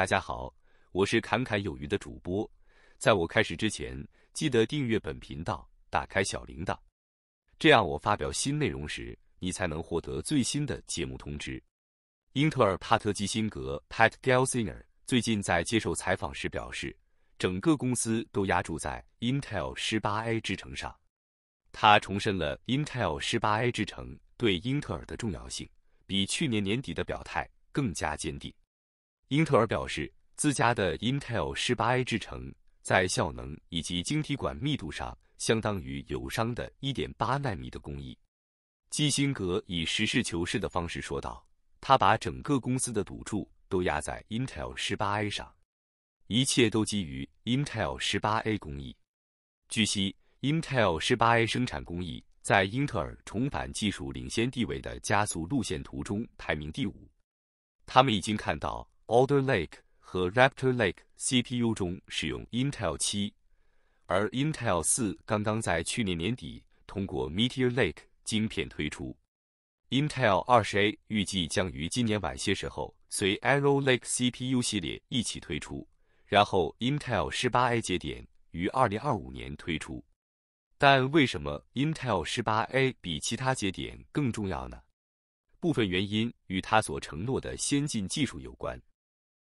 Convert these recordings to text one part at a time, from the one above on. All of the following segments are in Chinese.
大家好，我是侃侃有余的主播。在我开始之前，记得订阅本频道，打开小铃铛，这样我发表新内容时，你才能获得最新的节目通知。英特尔帕特基辛格 （Pat Gelsinger） 最近在接受采访时表示，整个公司都压注在 Intel 18A 工程上。他重申了 Intel 18A 工程对英特尔的重要性，比去年年底的表态更加坚定。英特尔表示，自家的 Intel 十八 A 制程在效能以及晶体管密度上，相当于友商的一点八纳米的工艺。基辛格以实事求是的方式说道：“他把整个公司的赌注都压在 Intel 十八 A 上，一切都基于 Intel 十八 A 工艺。”据悉，Intel 十八 A 生产工艺在英特尔重返技术领先地位的加速路线图中排名第五。他们已经看到。Order Lake 和 Raptor Lake CPU 中使用 Intel 7，而 Intel 4刚刚在去年年底通过 Meteor Lake 晶片推出。Intel 20A 预计将于今年晚些时候随 Arrow Lake CPU 系列一起推出，然后 Intel 18A 节点于2025年推出。但为什么 Intel 18A 比其他节点更重要呢？部分原因与它所承诺的先进技术有关。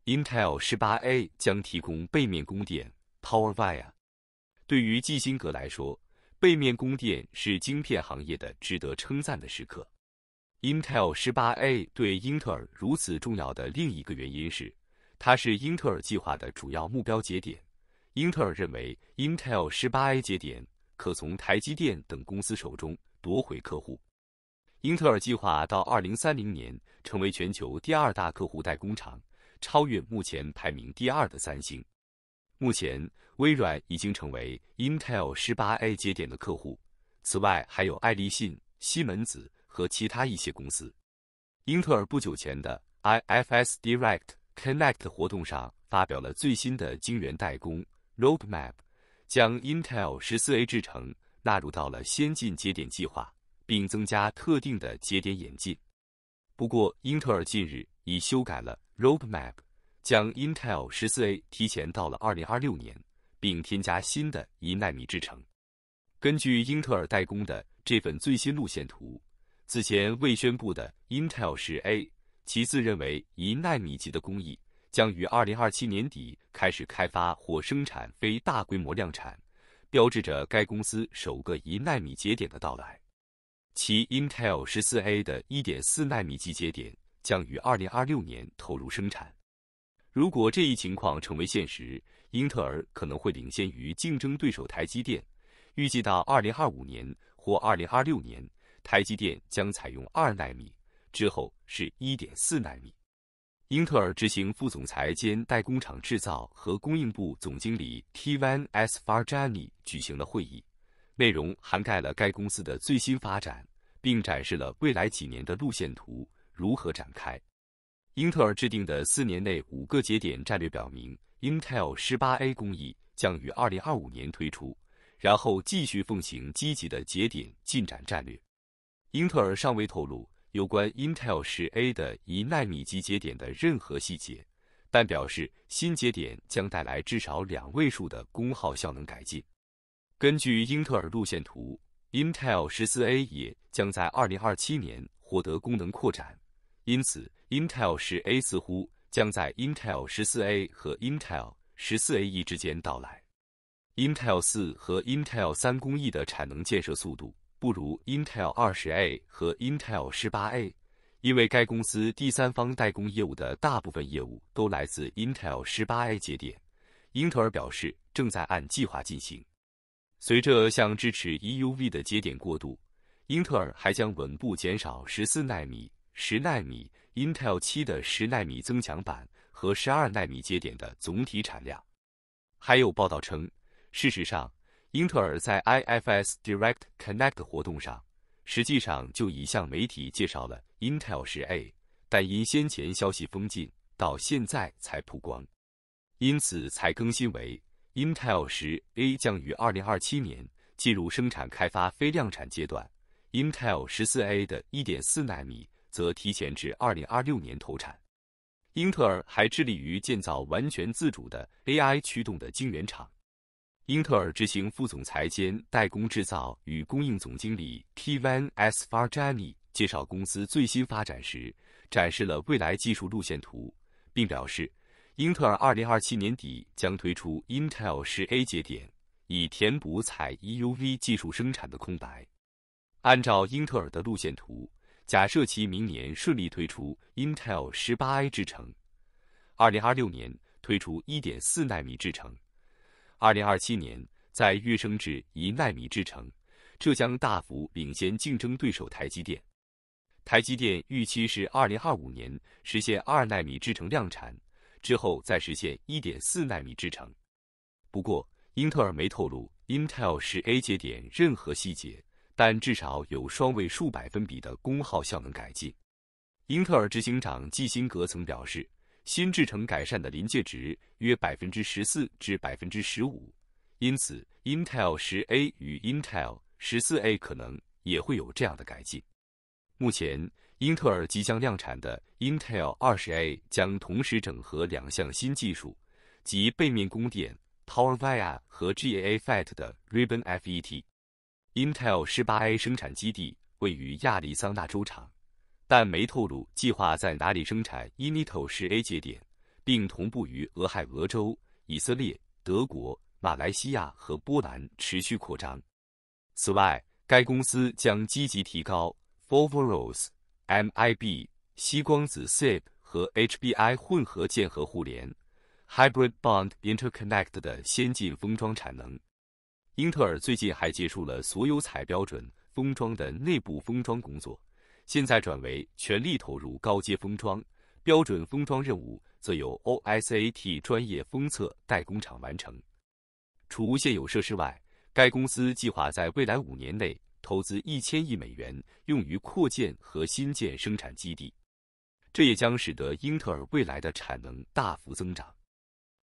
Intel 十八 A 将提供背面供电 PowerVia。对于基辛格来说，背面供电是晶片行业的值得称赞的时刻。Intel 十八 A 对英特尔如此重要的另一个原因是，它是英特尔计划的主要目标节点。英特尔认为，Intel 十八 A 节点可从台积电等公司手中夺回客户。英特尔计划到二零三零年成为全球第二大客户代工厂。超越目前排名第二的三星。目前，微软已经成为 Intel 十八 A 节点的客户。此外，还有爱立信、西门子和其他一些公司。英特尔不久前的 IFS Direct Connect 活动上，发表了最新的晶圆代工 roadmap，将 Intel 十四 A 制程纳入到了先进节点计划，并增加特定的节点演进。不过，英特尔近日已修改了。Roadmap 将 Intel 十四 A 提前到了二零二六年，并添加新的一纳米制程。根据英特尔代工的这份最新路线图，此前未宣布的 Intel 十 A，其自认为一纳米级的工艺将于二零二七年底开始开发或生产非大规模量产，标志着该公司首个一纳米节点的到来。其 Intel 十四 A 的一点四纳米级节点。将于二零二六年投入生产。如果这一情况成为现实，英特尔可能会领先于竞争对手台积电。预计到二零二五年或二零二六年，台积电将采用二纳米，之后是一点四纳米。英特尔执行副总裁兼代工厂制造和供应部总经理 T. Van S. Farjany 举行了会议，内容涵盖了该公司的最新发展，并展示了未来几年的路线图。如何展开？英特尔制定的四年内五个节点战略表明，Intel 十八 A 工艺将于二零二五年推出，然后继续奉行积极的节点进展战略。英特尔尚未透露有关 Intel 十 A 的一纳米级节点的任何细节，但表示新节点将带来至少两位数的功耗效能改进。根据英特尔路线图，Intel 十四 A 也将在二零二七年获得功能扩展。因此，Intel 1 a 似乎将在 Intel 14A 和 Intel 14AE 之间到来。Intel 4和 Intel 3工艺的产能建设速度不如 Intel 20A 和 Intel 18A，因为该公司第三方代工业务的大部分业务都来自 Intel 18A 节点。英特尔表示，正在按计划进行。随着向支持 EUV 的节点过渡，英特尔还将稳步减少14纳米。十纳米 Intel 七的十纳米增强版和十二纳米节点的总体产量。还有报道称，事实上，英特尔在 IFS Direct Connect 活动上，实际上就已向媒体介绍了 Intel 十 A，但因先前消息封禁，到现在才曝光，因此才更新为 Intel 十 A 将于二零二七年进入生产开发非量产阶段。Intel 十四 A 的一点四纳米。则提前至二零二六年投产。英特尔还致力于建造完全自主的 AI 驱动的晶圆厂。英特尔执行副总裁兼代工制造与供应总经理 T. Van S. Farjany 介绍公司最新发展时，展示了未来技术路线图，并表示，英特尔二零二七年底将推出 Intel 10A 节点，以填补采 EUV 技术生产的空白。按照英特尔的路线图。假设其明年顺利推出 Intel 十八 A 制程，二零二六年推出一点四纳米制程，二零二七年再跃升至一纳米制程，这将大幅领先竞争对手台积电。台积电预期是二零二五年实现二纳米制程量产之后再实现一点四纳米制程。不过，英特尔没透露 Intel 十 A 节点任何细节。但至少有双位数百分比的功耗效能改进。英特尔执行长基辛格曾表示，新制程改善的临界值约百分之十四至百分之十五，因此 Intel 十 A 与 Intel 十四 A 可能也会有这样的改进。目前，英特尔即将量产的 Intel 二十 A 将同时整合两项新技术，及背面供电 PowerVia 和 GaFET 的 Ribbon FET。Intel 18A 生产基地位于亚利桑那州厂，但没透露计划在哪里生产 Intel 十 a 节点，并同步于俄亥俄州、以色列、德国、马来西亚和波兰持续扩张。此外，该公司将积极提高 f o v o r o s MIB 西光子 SIP 和 HBI 混合键合互联 （Hybrid Bond Interconnect） 的先进封装产能。英特尔最近还结束了所有采标准封装的内部封装工作，现在转为全力投入高阶封装标准封装任务，则由 OSAT 专业封测代工厂完成。除现有设施外，该公司计划在未来五年内投资一千亿美元，用于扩建和新建生产基地。这也将使得英特尔未来的产能大幅增长。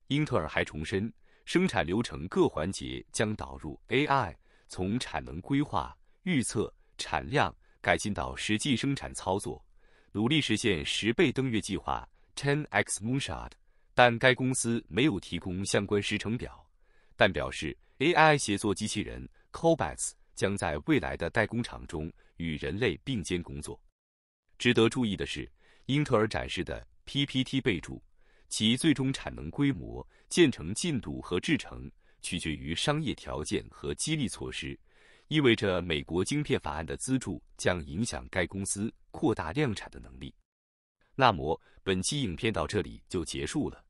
英特尔还重申。生产流程各环节将导入 AI，从产能规划、预测产量，改进到实际生产操作，努力实现十倍登月计划 （Ten X Moonshot）。但该公司没有提供相关时程表，但表示 AI 协作机器人 cobots 将在未来的代工厂中与人类并肩工作。值得注意的是，英特尔展示的 PPT 备注。其最终产能规模、建成进度和制成取决于商业条件和激励措施，意味着美国晶片法案的资助将影响该公司扩大量产的能力。那么本期影片到这里就结束了，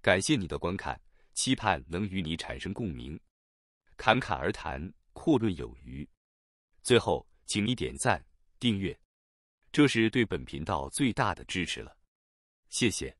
感谢你的观看，期盼能与你产生共鸣。侃侃而谈，阔论有余。最后，请你点赞、订阅，这是对本频道最大的支持了。谢谢。